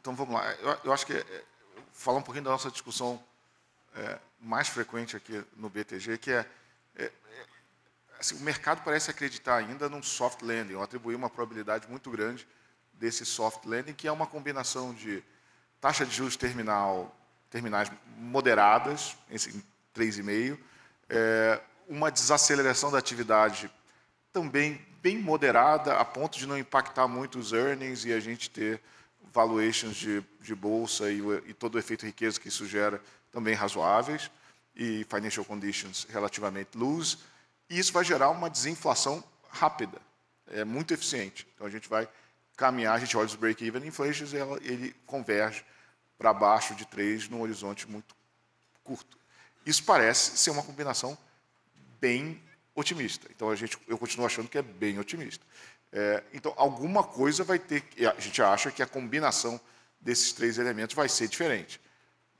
então vamos lá. Eu, eu acho que é, é, falar um pouquinho da nossa discussão é, mais frequente aqui no BTG, que é, é, é assim, o mercado parece acreditar ainda num soft landing, ou atribuir uma probabilidade muito grande desse soft landing, que é uma combinação de taxa de juros terminal, terminais moderadas, em 3,5, é, uma desaceleração da atividade também bem moderada, a ponto de não impactar muito os earnings e a gente ter valuations de, de bolsa e, e, todo o efeito riqueza que isso gera também razoáveis e financial conditions relativamente loose. E isso vai gerar uma desinflação rápida, é muito eficiente. Então a gente vai caminhar, a gente olha os break-even inflations e ela, ele converge para baixo de 3 num horizonte muito curto. Isso parece ser uma combinação bem otimista. Então a gente, eu continuo achando que é bem otimista. É, então, alguma coisa vai ter. A gente acha que a combinação desses três elementos vai ser diferente.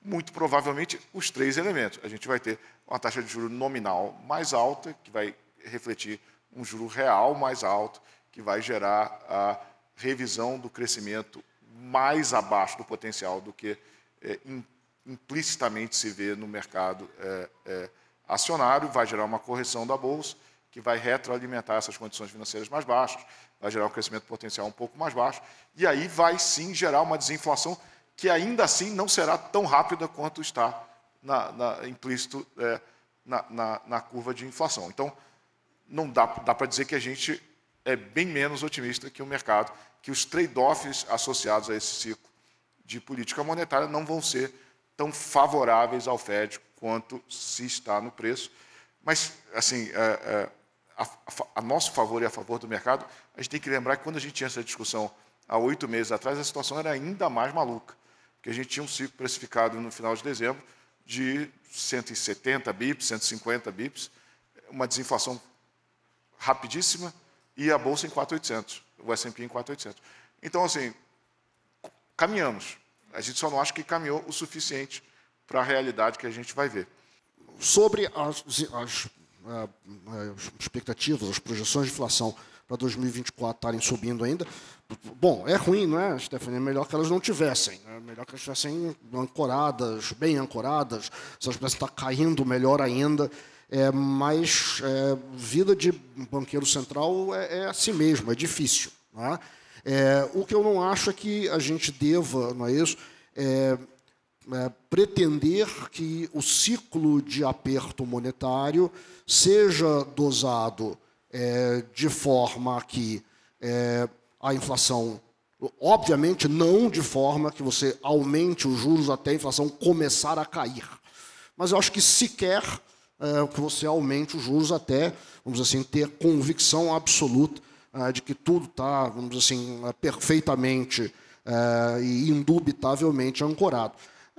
Muito provavelmente, os três elementos. A gente vai ter uma taxa de juro nominal mais alta, que vai refletir um juro real mais alto, que vai gerar a revisão do crescimento mais abaixo do potencial do que é, implicitamente se vê no mercado é, é, acionário, vai gerar uma correção da bolsa que vai retroalimentar essas condições financeiras mais baixas, vai gerar um crescimento potencial um pouco mais baixo, e aí vai sim gerar uma desinflação que ainda assim não será tão rápida quanto está na, na, implícito é, na, na, na, curva de inflação. Então, não dá, dá para dizer que a gente é bem menos otimista que o mercado, que os trade-offs associados a esse ciclo de política monetária não vão ser tão favoráveis ao Fed quanto se está no preço. Mas, assim, é, é, a, a, nosso favor e a favor do mercado, a gente tem que lembrar que quando a gente tinha essa discussão há oito meses atrás, a situação era ainda mais maluca, porque a gente tinha um ciclo precificado no final de dezembro de 170 bips, 150 bips, uma desinflação rapidíssima e a bolsa em 4.800, o S&P em 4.800. Então, assim, caminhamos. A gente só não acha que caminhou o suficiente para a realidade que a gente vai ver. Sobre as, as as expectativas, as projeções de inflação para 2024 estarem subindo ainda. Bom, é ruim, não é, Stephanie? É melhor que elas não tivessem. Né? É melhor que elas estivessem ancoradas, bem ancoradas. Se elas pudessem estar caindo, melhor ainda. É, mas é, vida de banqueiro central é, é assim mesmo, é difícil. É? é? o que eu não acho é que a gente deva, não é isso? É, é, pretender que o ciclo de aperto monetário seja dosado é, de forma que é, a inflação, obviamente, não de forma que você aumente os juros até a inflação começar a cair. Mas eu acho que sequer é, que você aumente os juros até, vamos assim, ter convicção absoluta é, de que tudo está, vamos assim, é, perfeitamente e indubitavelmente ancorado.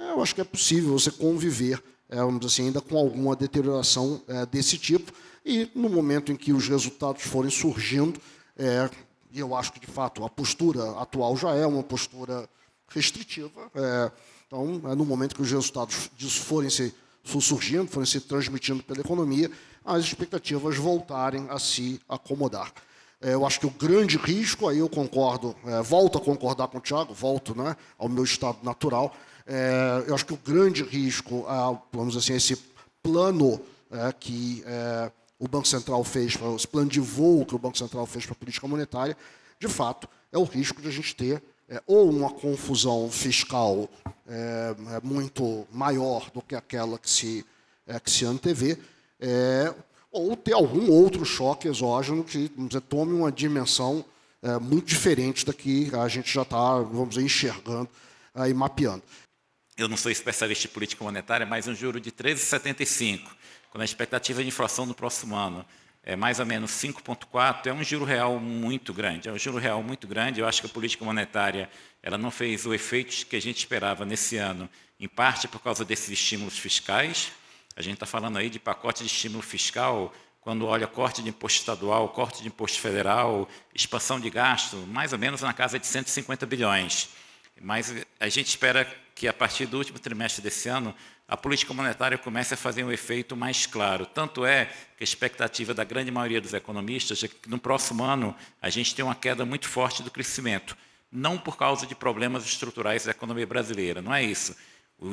É, eu acho que é possível você conviver, é, vamos assim, ainda com alguma deterioração é, desse tipo. E no momento em que os resultados forem surgindo, é, eu acho que de fato a postura atual já é uma postura restritiva. É, então, é, no momento que os resultados disso forem se surgindo, forem se transmitindo pela economia, as expectativas voltarem a se acomodar. É, eu acho que o grande risco, aí eu concordo, é, volto a concordar com o Tiago, volto né, ao meu estado natural, é, eu acho que o grande risco, a, vamos dizer assim, esse plano é, que é, o Banco Central fez, esse plano de voo que o Banco Central fez para a política monetária, de fato, é o risco de a gente ter é, ou uma confusão fiscal é, é, muito maior do que aquela que se, que se antevê, ou ter algum outro choque exógeno que dizer, tome uma dimensão muito diferente da que a gente já está, vamos dizer, enxergando e mapeando eu não sou especialista em política monetária, mas um juro de 13,75, quando a expectativa de inflação no próximo ano é mais ou menos 5,4, é um juro real muito grande. É um juro real muito grande. Eu acho que a política monetária ela não fez o efeito que a gente esperava nesse ano, em parte por causa desses estímulos fiscais. A gente está falando aí de pacote de estímulo fiscal, quando olha corte de imposto estadual, corte de imposto federal, expansão de gasto, mais ou menos na casa de 150 bilhões. Mas a gente espera que, a partir do último trimestre desse ano, a política monetária comece a fazer um efeito mais claro. Tanto é que a expectativa da grande maioria dos economistas é que, no próximo ano, a gente tenha uma queda muito forte do crescimento. Não por causa de problemas estruturais da economia brasileira, não é isso. O,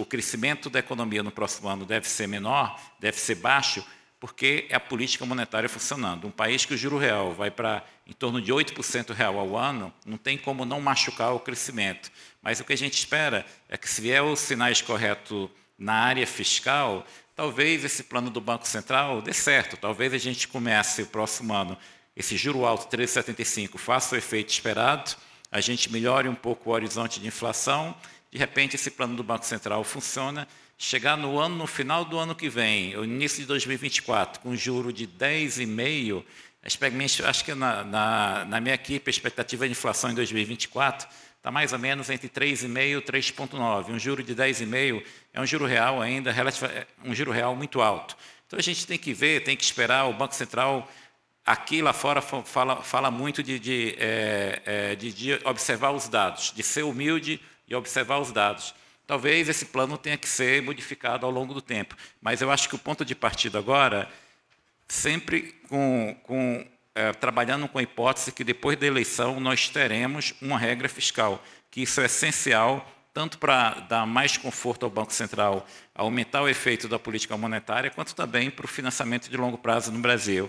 o crescimento da economia no próximo ano deve ser menor, deve ser baixo, porque é a política monetária funcionando. Um país que o juro real vai para em torno de 8% real ao ano, não tem como não machucar o crescimento. Mas o que a gente espera é que, se vier os sinais corretos na área fiscal, talvez esse plano do Banco Central dê certo. Talvez a gente comece o próximo ano esse juro alto 3,75 faça o efeito esperado, a gente melhore um pouco o horizonte de inflação de repente esse plano do Banco Central funciona, chegar no ano, no final do ano que vem, o início de 2024, com juro de 10,5%, acho que na, na, na, minha equipe a expectativa de inflação em 2024 está mais ou menos entre 3,5% e 3,9%. Um juro de 10,5% é um juro real ainda, é um juro real muito alto. Então a gente tem que ver, tem que esperar o Banco Central aqui lá fora fala, fala muito de, de, é, é, de, de, observar os dados, de ser humilde e observar os dados. Talvez esse plano tenha que ser modificado ao longo do tempo, mas eu acho que o ponto de partida agora, sempre com, com é, trabalhando com a hipótese que depois da eleição nós teremos uma regra fiscal, que isso é essencial tanto para dar mais conforto ao Banco Central, aumentar o efeito da política monetária, quanto também para o financiamento de longo prazo no Brasil.